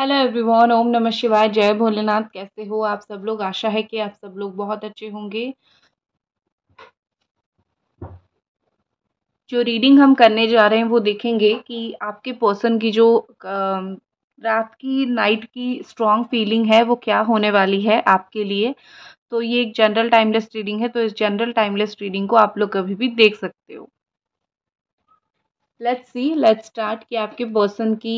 hello everyone ओम नमः शिवाय जय भोलेनाथ कैसे हो आप सब लोग आशा है कि आप सब लोग बहुत अच्छे होंगे जो रीडिंग हम करने जा रहे हैं वो देखेंगे कि आपके पर्सन की जो रात की नाइट की स्ट्रांग फीलिंग है वो क्या होने वाली है आपके लिए तो ये एक जनरल टाइमलेस रीडिंग है तो इस जनरल टाइमलेस रीडिंग को आप लोग कभी भी देख सकते हो लेट्स सी लेट्स स्टार्ट कि आपके पर्सन की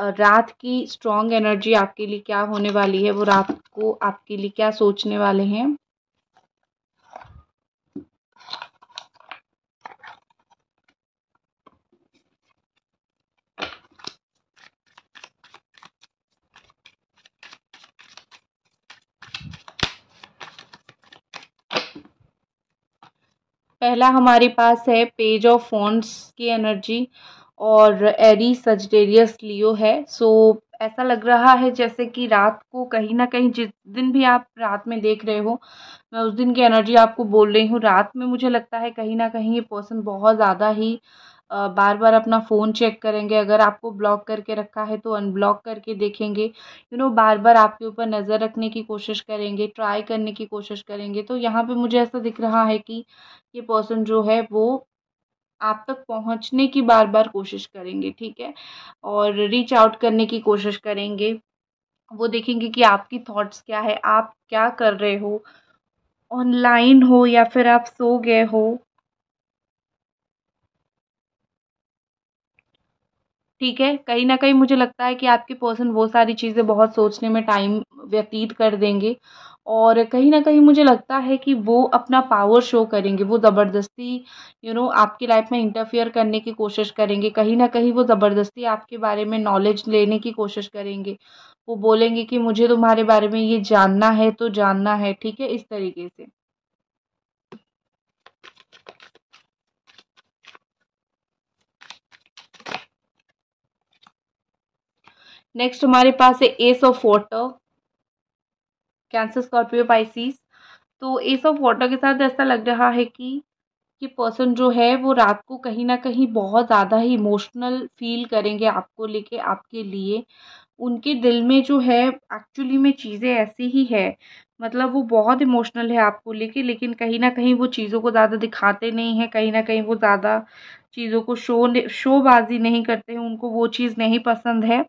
रात की स्ट्रॉन्ग एनर्जी आपके लिए क्या होने वाली है वो रात को आपके लिए क्या सोचने वाले हैं पहला हमारे पास है पेज ऑफ फोन्स की एनर्जी और एरी सजटेरियस लियो है सो ऐसा लग रहा है जैसे कि रात को कहीं ना कहीं जिस दिन भी आप रात में देख रहे हो मैं उस दिन की एनर्जी आपको बोल रही हूँ रात में मुझे लगता है कहीं ना कहीं ये पर्सन बहुत ज़्यादा ही बार बार अपना फ़ोन चेक करेंगे अगर आपको ब्लॉक करके रखा है तो अनब्लॉक करके देखेंगे यू नो बार बार आपके ऊपर नज़र रखने की कोशिश करेंगे ट्राई करने की कोशिश करेंगे तो यहाँ पे मुझे ऐसा दिख रहा है कि ये पर्सन जो है वो आप तक पहुंचने की बार बार कोशिश करेंगे ठीक है और रीच आउट करने की कोशिश करेंगे वो देखेंगे कि आपकी थॉट्स क्या है आप क्या कर रहे हो ऑनलाइन हो या फिर आप सो गए हो ठीक है कहीं ना कहीं मुझे लगता है कि आपके पर्सन वो सारी चीज़ें बहुत सोचने में टाइम व्यतीत कर देंगे और कहीं ना कहीं मुझे लगता है कि वो अपना पावर शो करेंगे वो ज़बरदस्ती यू नो आपकी लाइफ में इंटरफेयर करने की कोशिश करेंगे कहीं ना कहीं वो ज़बरदस्ती आपके बारे में नॉलेज लेने की कोशिश करेंगे वो बोलेंगे कि मुझे तुम्हारे बारे में ये जानना है तो जानना है ठीक है इस तरीके से नेक्स्ट हमारे पास है ace of water Cancer Scorpio Pisces तो एस ऑफ वाटर के साथ ऐसा लग रहा है कि ये पर्सन जो है वो रात को कहीं ना कहीं बहुत ज़्यादा ही इमोशनल फील करेंगे आपको लेके आपके लिए उनके दिल में जो है एक्चुअली में चीज़ें ऐसी ही है मतलब वो बहुत इमोशनल है आपको लेके लेकिन कहीं ना कहीं वो चीज़ों को ज़्यादा दिखाते नहीं हैं कहीं ना कहीं वो ज़्यादा चीज़ों को शो शोबाजी नहीं करते हैं उनको वो चीज़ नहीं पसंद है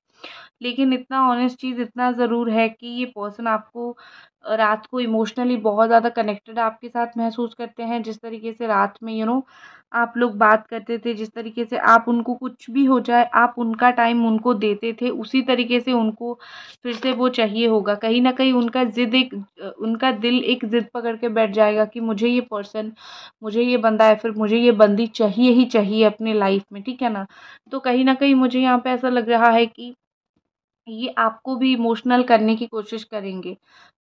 लेकिन इतना ऑनेस्ट चीज़ इतना ज़रूर है कि ये पर्सन आपको रात को इमोशनली बहुत ज़्यादा कनेक्टेड आपके साथ महसूस करते हैं जिस तरीके से रात में यू नो आप लोग बात करते थे जिस तरीके से आप उनको कुछ भी हो जाए आप उनका टाइम उनको देते थे उसी तरीके से उनको फिर से वो चाहिए होगा कहीं ना कहीं उनका ज़िद एक उनका दिल एक ज़िद पकड़ के बैठ जाएगा कि मुझे ये पर्सन मुझे ये बंदा है फिर मुझे ये बंदी चाहिए ही चाहिए अपने लाइफ में ठीक है ना तो कहीं ना कहीं मुझे यहाँ पर ऐसा लग रहा है कि ये आपको भी इमोशनल करने की कोशिश करेंगे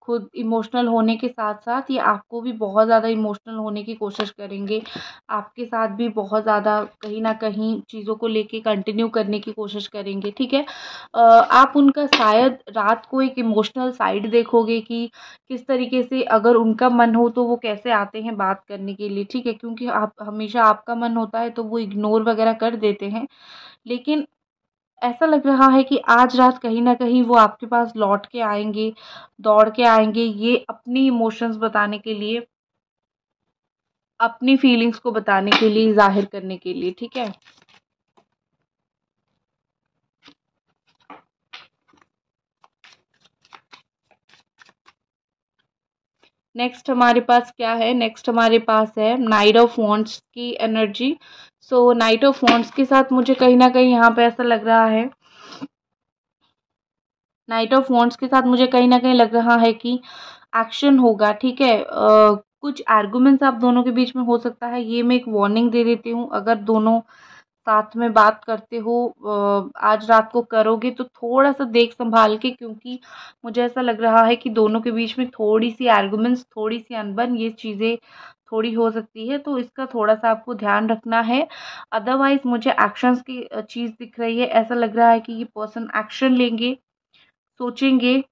खुद इमोशनल होने के साथ साथ ये आपको भी बहुत ज़्यादा इमोशनल होने की कोशिश करेंगे आपके साथ भी बहुत ज़्यादा कहीं ना कहीं चीज़ों को लेके कंटिन्यू करने की कोशिश करेंगे ठीक है आप उनका शायद रात को एक इमोशनल साइड देखोगे कि किस तरीके से अगर उनका मन हो तो वो कैसे आते हैं बात करने के लिए ठीक है क्योंकि आप हमेशा आपका मन होता है तो वो इग्नोर वगैरह कर देते हैं लेकिन ऐसा लग रहा है कि आज रात कहीं ना कहीं वो आपके पास लौट के आएंगे दौड़ के आएंगे ये अपनी इमोशंस बताने के लिए अपनी फीलिंग्स को बताने के लिए जाहिर करने के लिए ठीक है नेक्स्ट हमारे पास क्या है नेक्स्ट हमारे पास है नाइट ऑफ वॉन्ट्स की energy so knight of wands के साथ मुझे कहीं ना कहीं यहाँ पे ऐसा लग रहा है नाइट ऑफ वॉन्ट्स के साथ मुझे कहीं ना कहीं लग रहा है कि एक्शन होगा ठीक है आ, कुछ आर्गुमेंट्स आप दोनों के बीच में हो सकता है ये मैं एक वार्निंग दे देती हूँ अगर दोनों साथ में बात करते हो आज रात को करोगे तो थोड़ा सा देख संभाल के क्योंकि मुझे ऐसा लग रहा है कि दोनों के बीच में थोड़ी सी आर्गूमेंट्स थोड़ी सी अनबन ये चीज़ें थोड़ी हो सकती है तो इसका थोड़ा सा आपको ध्यान रखना है अदरवाइज़ मुझे एक्शंस की चीज़ दिख रही है ऐसा लग रहा है कि ये पर्सन एक्शन लेंगे सोचेंगे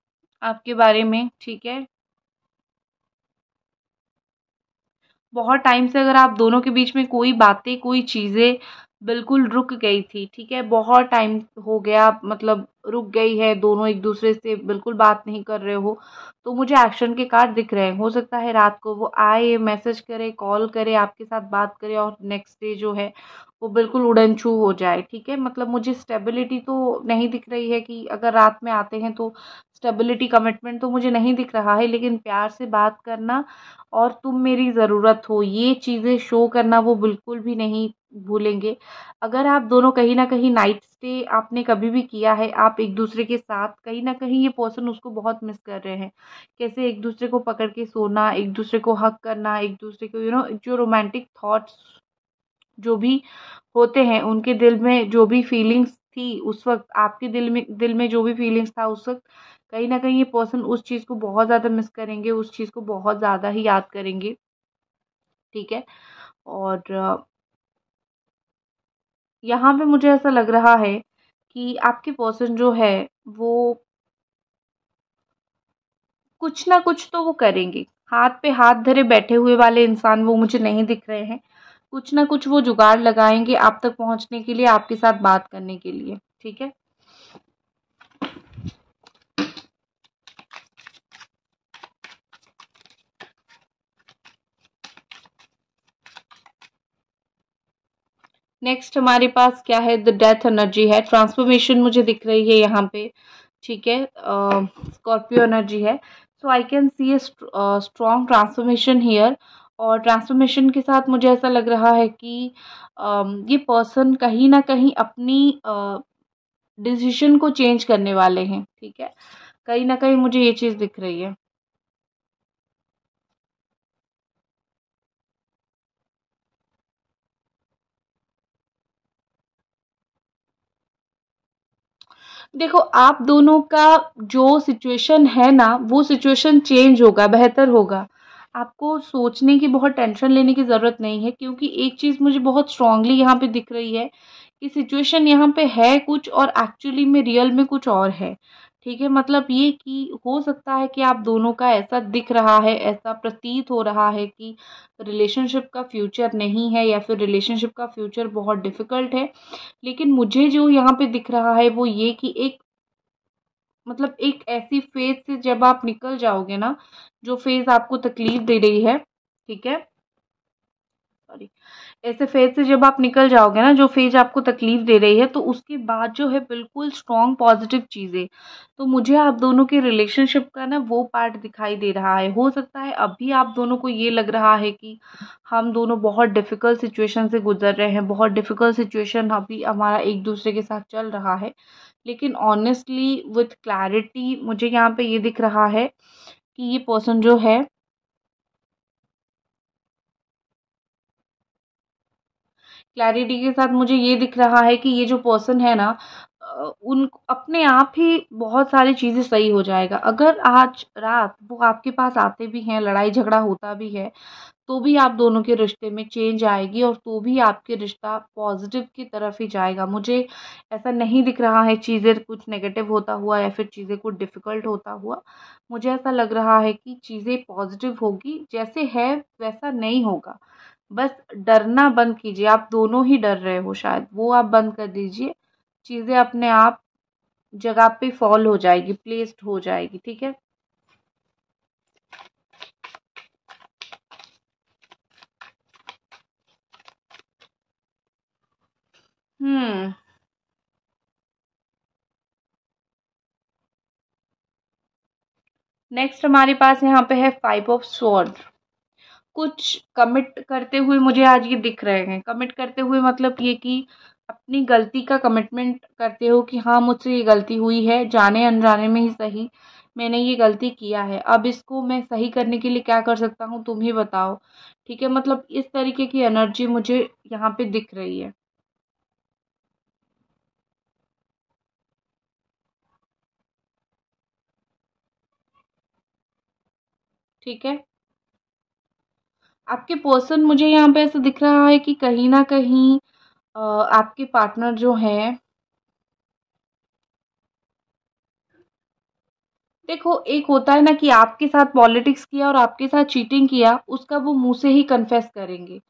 आपके बारे में ठीक है बहुत टाइम से अगर आप दोनों के बीच में कोई बातें कोई चीज़ें बिल्कुल रुक गई थी ठीक है बहुत टाइम हो गया मतलब रुक गई है दोनों एक दूसरे से बिल्कुल बात नहीं कर रहे हो तो मुझे एक्शन के कार्ड दिख रहे हैं हो सकता है रात को वो आए मैसेज करे कॉल करे आपके साथ बात करे और नेक्स्ट डे जो है वो बिल्कुल उड़न छू हो जाए ठीक है मतलब मुझे स्टेबिलिटी तो नहीं दिख रही है कि अगर रात में आते हैं तो स्टेबिलिटी कमिटमेंट तो मुझे नहीं दिख रहा है लेकिन प्यार से बात करना और तुम मेरी ज़रूरत हो ये चीज़ें शो करना वो बिल्कुल भी नहीं भूलेंगे अगर आप दोनों कहीं ना कहीं नाइट स्टे आपने कभी भी किया है आप एक दूसरे के साथ कहीं ना कहीं ये पर्सन उसको बहुत मिस कर रहे हैं कैसे एक दूसरे को पकड़ के सोना एक दूसरे को हक करना एक दूसरे को यू नो जो रोमांटिक थॉट्स जो भी होते हैं उनके दिल में जो भी फीलिंग्स थी उस वक्त आपके दिल में दिल में जो भी फीलिंग्स था उस वक्त कहीं ना कहीं ये पर्सन उस चीज़ को बहुत ज़्यादा मिस करेंगे उस चीज़ को बहुत ज़्यादा ही याद करेंगे ठीक है और यहाँ पे मुझे ऐसा लग रहा है कि आपके पर्सन जो है वो कुछ ना कुछ तो वो करेंगे हाथ पे हाथ धरे बैठे हुए वाले इंसान वो मुझे नहीं दिख रहे हैं कुछ ना कुछ वो जुगाड़ लगाएंगे आप तक पहुंचने के लिए आपके साथ बात करने के लिए ठीक है नेक्स्ट हमारे पास क्या है द डेथ एनर्जी है ट्रांसफॉर्मेशन मुझे दिख रही है यहाँ पे ठीक है स्कॉर्पियो एनर्जी है so I can see a strong transformation here और ट्रांसफॉर्मेशन के साथ मुझे ऐसा लग रहा है कि uh, ये पर्सन कहीं ना कहीं अपनी डिसीजन uh, को चेंज करने वाले हैं ठीक है कहीं ना कहीं मुझे ये चीज़ दिख रही है देखो आप दोनों का जो सिचुएशन है ना वो सिचुएशन चेंज होगा बेहतर होगा आपको सोचने की बहुत टेंशन लेने की ज़रूरत नहीं है क्योंकि एक चीज़ मुझे बहुत स्ट्रांगली यहाँ पे दिख रही है कि सिचुएशन यहाँ पे है कुछ और एक्चुअली में रियल में कुछ और है ठीक है मतलब ये कि हो सकता है कि आप दोनों का ऐसा दिख रहा है ऐसा प्रतीत हो रहा है कि रिलेशनशिप का फ्यूचर नहीं है या फिर रिलेशनशिप का फ्यूचर बहुत डिफ़िकल्ट है लेकिन मुझे जो यहाँ पे दिख रहा है वो ये कि एक मतलब एक ऐसी फेज़ से जब आप निकल जाओगे ना जो फेज़ आपको तकलीफ़ दे रही है ठीक है सॉरी ऐसे फेज से जब आप निकल जाओगे ना जो फेज आपको तकलीफ दे रही है तो उसके बाद जो है बिल्कुल स्ट्रॉन्ग पॉजिटिव चीज़ें तो मुझे आप दोनों के रिलेशनशिप का ना वो पार्ट दिखाई दे रहा है हो सकता है अभी आप दोनों को ये लग रहा है कि हम दोनों बहुत डिफ़िकल्ट सिचुएशन से गुजर रहे हैं बहुत डिफ़िकल्ट सिचुएशन अभी हमारा एक दूसरे के साथ चल रहा है लेकिन ऑनेस्टली विथ क्लैरिटी मुझे यहाँ पे ये दिख रहा है कि ये पर्सन जो है क्लैरिटी के साथ मुझे ये दिख रहा है कि ये जो पर्सन है ना उन अपने आप ही बहुत सारी चीज़ें सही हो जाएगा अगर आज रात वो आपके पास आते भी हैं लड़ाई झगड़ा होता भी है तो भी आप दोनों के रिश्ते में चेंज आएगी और तो भी आपके रिश्ता पॉजिटिव की तरफ ही जाएगा मुझे ऐसा नहीं दिख रहा है चीज़ें कुछ नेगेटिव होता हुआ या फिर चीज़ें कुछ डिफ़िकल्ट होता हुआ मुझे ऐसा लग रहा है कि चीज़ें पॉजिटिव होगी जैसे है वैसा नहीं होगा बस डरना बंद कीजिए आप दोनों ही डर रहे हो शायद वो आप बंद कर दीजिए चीज़ें अपने आप जगह पे फॉल हो जाएगी प्लेस्ड हो जाएगी ठीक है हम्म नेक्स्ट हमारे पास यहाँ पे है फाइव ऑफ स्वॉर्ड कुछ कमिट करते हुए मुझे आज ये दिख रहे हैं कमिट करते हुए मतलब ये कि अपनी गलती का कमिटमेंट करते हो कि हाँ मुझसे ये गलती हुई है जाने अनजाने में ही सही मैंने ये गलती किया है अब इसको मैं सही करने के लिए क्या कर सकता हूँ तुम ही बताओ ठीक है मतलब इस तरीके की एनर्जी मुझे यहाँ पे दिख रही है ठीक है आपके पर्सन मुझे यहाँ पे ऐसा दिख रहा है कि कहीं ना कहीं आपके पार्टनर जो हैं देखो एक होता है ना कि आपके साथ पॉलिटिक्स किया और आपके साथ चीटिंग किया उसका वो मुंह से ही कन्फेस करेंगे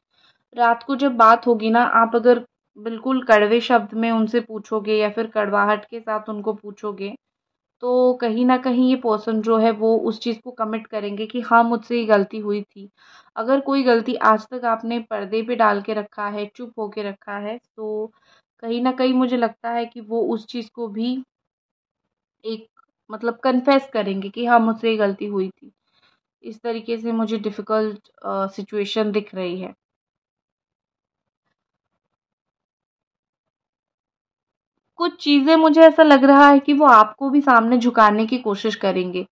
रात को जब बात होगी ना आप अगर बिल्कुल कड़वे शब्द में उनसे पूछोगे या फिर कड़वाहट के साथ उनको पूछोगे तो कहीं ना कहीं ये पर्सन जो है वो उस चीज़ को कमिट करेंगे कि हाँ मुझसे ये गलती हुई थी अगर कोई गलती आज तक आपने पर्दे पे डाल के रखा है चुप हो के रखा है तो कहीं ना कहीं मुझे लगता है कि वो उस चीज़ को भी एक मतलब कन्फेस करेंगे कि हाँ मुझसे ये गलती हुई थी इस तरीके से मुझे डिफ़िकल्ट सिचुएशन दिख रही है कुछ चीज़ें मुझे ऐसा लग रहा है कि वो आपको भी सामने झुकाने की कोशिश करेंगे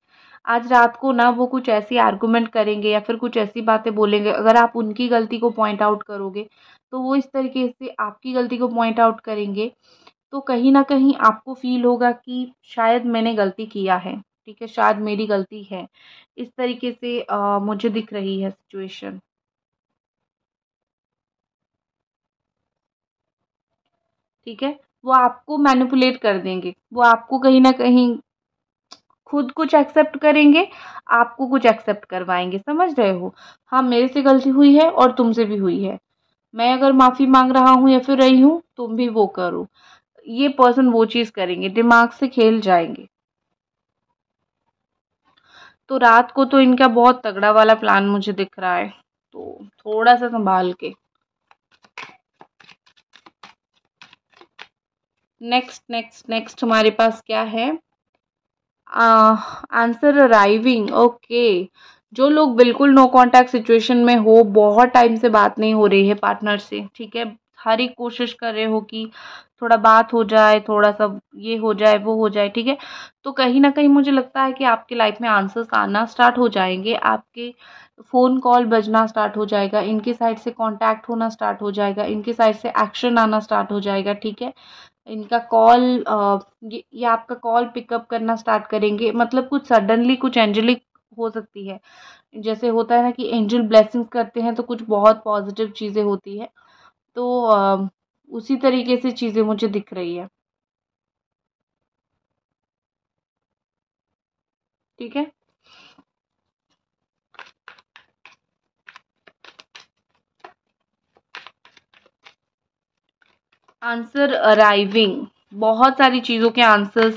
आज रात को ना वो कुछ ऐसी आर्गूमेंट करेंगे या फिर कुछ ऐसी बातें बोलेंगे अगर आप उनकी गलती को पॉइंट आउट करोगे तो वो इस तरीके से आपकी गलती को पॉइंट आउट करेंगे तो कहीं ना कहीं आपको फील होगा कि शायद मैंने गलती किया है ठीक है शायद मेरी गलती है इस तरीके से आ, मुझे दिख रही है सिचुएशन ठीक है वो आपको मैनिपुलेट कर देंगे वो आपको कहीं ना कहीं खुद कुछ एक्सेप्ट करेंगे आपको कुछ एक्सेप्ट करवाएंगे समझ रहे हो हाँ मेरे से गलती हुई है और तुमसे भी हुई है मैं अगर माफ़ी मांग रहा हूँ या फिर रही हूँ तुम भी वो करो ये पर्सन वो चीज़ करेंगे दिमाग से खेल जाएंगे तो रात को तो इनका बहुत तगड़ा वाला प्लान मुझे दिख रहा है तो थोड़ा सा संभाल के नेक्स्ट नेक्स्ट नेक्स्ट हमारे पास क्या है आंसर अराइविंग ओके जो लोग बिल्कुल नो कांटेक्ट सिचुएशन में हो बहुत टाइम से बात नहीं हो रही है पार्टनर से ठीक है हर एक कोशिश कर रहे हो कि थोड़ा बात हो जाए थोड़ा सा ये हो जाए वो हो जाए ठीक है तो कहीं ना कहीं मुझे लगता है कि आपके लाइफ में आंसर्स आना स्टार्ट हो जाएंगे आपके फ़ोन कॉल बजना स्टार्ट हो जाएगा इनके साइड से कांटेक्ट होना स्टार्ट हो जाएगा इनके साइड से एक्शन आना स्टार्ट हो जाएगा ठीक है इनका कॉल ये, आपका कॉल पिकअप करना स्टार्ट करेंगे मतलब कुछ सडनली कुछ एंजलिक हो सकती है जैसे होता है ना कि एंजल ब्लेसिंग्स करते हैं तो कुछ बहुत पॉजिटिव चीज़ें होती है तो आ, उसी तरीके से चीज़ें मुझे दिख रही है ठीक है आंसर अराइविंग बहुत सारी चीज़ों के आंसर्स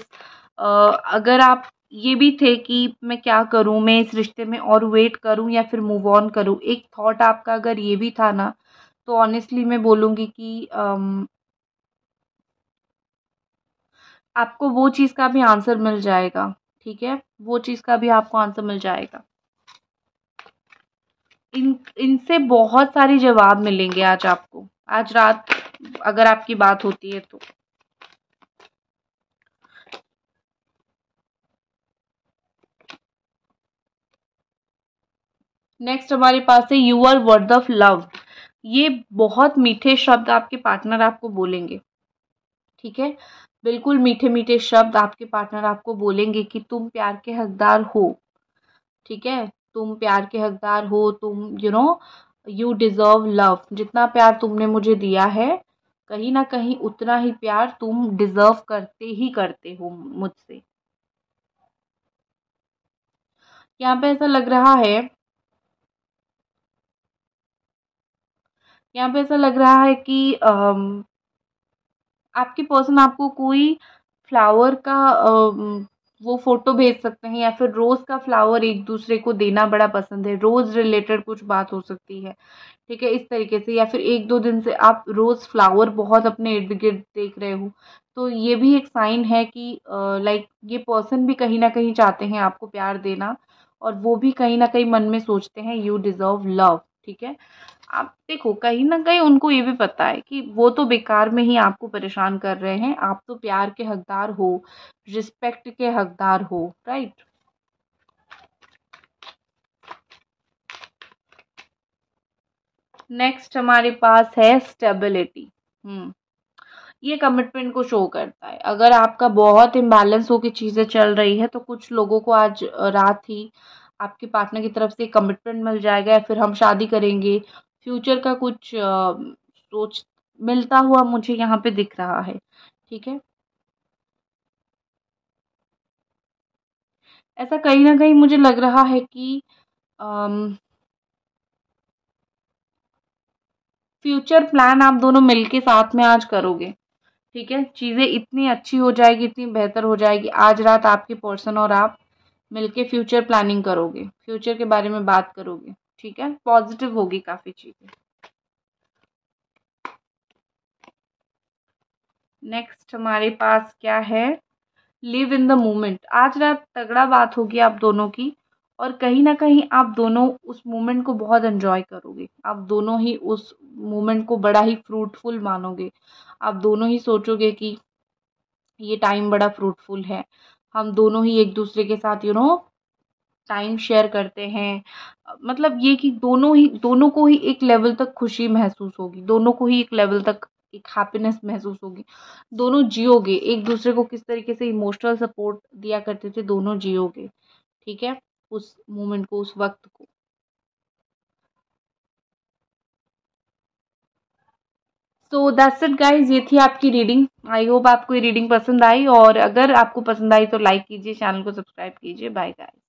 अगर आप ये भी थे कि मैं क्या करूं मैं इस रिश्ते में और वेट करूं या फिर मूव ऑन करूं एक थॉट आपका अगर ये भी था ना तो ऑनेस्टली मैं बोलूँगी कि आम, आपको वो चीज़ का भी आंसर मिल जाएगा ठीक है वो चीज़ का भी आपको आंसर मिल जाएगा इन इनसे बहुत सारे जवाब मिलेंगे आज आपको आज रात अगर आपकी बात होती है तो नेक्स्ट हमारे पास है you are word of love ये बहुत मीठे शब्द आपके पार्टनर आपको बोलेंगे ठीक है बिल्कुल मीठे मीठे शब्द आपके पार्टनर आपको बोलेंगे कि तुम प्यार के हकदार हो ठीक है तुम प्यार के हकदार हो तुम you know you deserve love जितना प्यार तुमने मुझे दिया है कहीं ना कहीं उतना ही प्यार तुम डिज़र्व करते ही करते हो मुझसे यहाँ पे ऐसा लग रहा है यहाँ पे ऐसा लग रहा है कि आपके पर्सन आपको कोई फ्लावर का वो फ़ोटो भेज सकते हैं या फिर रोज़ का फ्लावर एक दूसरे को देना बड़ा पसंद है रोज़ रिलेटेड कुछ बात हो सकती है ठीक है इस तरीके से या फिर एक दो दिन से आप रोज़ फ्लावर बहुत अपने इर्द गिर्द देख रहे हो तो ये भी एक साइन है कि लाइक ये पर्सन भी कहीं ना कहीं चाहते हैं आपको प्यार देना और वो भी कहीं ना कहीं मन में सोचते हैं यू डिज़र्व लव ठीक है आप देखो कहीं ना कहीं उनको ये भी पता है कि वो तो बेकार में ही आपको परेशान कर रहे हैं आप तो प्यार के हकदार हो रिस्पेक्ट के हकदार हो राइट नेक्स्ट हमारे पास है स्टेबिलिटी हम्म ये कमिटमेंट को शो करता है अगर आपका बहुत इम्बैलेंस होकर चीज़ें चल रही है तो कुछ लोगों को आज रात ही आपके पार्टनर की तरफ से कमिटमेंट मिल जाएगा फिर हम शादी करेंगे फ्यूचर का कुछ सोच मिलता हुआ मुझे यहाँ पे दिख रहा है ठीक है ऐसा कहीं ना कहीं मुझे लग रहा है कि फ्यूचर प्लान आप दोनों मिलके साथ में आज करोगे ठीक है चीज़ें इतनी अच्छी हो जाएगी इतनी बेहतर हो जाएगी आज रात आपके पर्सन और आप मिलके फ्यूचर प्लानिंग करोगे फ्यूचर के बारे में बात करोगे ठीक है पॉजिटिव होगी काफ़ी चीज़ें नेक्स्ट हमारे पास क्या है लिव इन द मोमेंट आज रात तगड़ा बात होगी आप दोनों की और कहीं ना कहीं आप दोनों उस मोमेंट को बहुत एंजॉय करोगे आप दोनों ही उस मोमेंट को बड़ा ही फ्रूटफुल मानोगे आप दोनों ही सोचोगे कि ये टाइम बड़ा फ्रूटफुल है हम दोनों ही एक दूसरे के साथ यू नो टाइम शेयर करते हैं मतलब ये कि दोनों ही दोनों को ही एक लेवल तक खुशी महसूस होगी दोनों को ही एक लेवल तक एक हैप्पीनेस महसूस होगी दोनों जियोगे एक दूसरे को किस तरीके से इमोशनल सपोर्ट दिया करते थे दोनों जियोगे ठीक है उस मोमेंट को उस वक्त को सो दैट्स इट गाइज ये थी आपकी रीडिंग आई होप आपको ये रीडिंग पसंद आई और अगर आपको पसंद आई तो लाइक कीजिए चैनल को सब्सक्राइब कीजिए बाय गाइज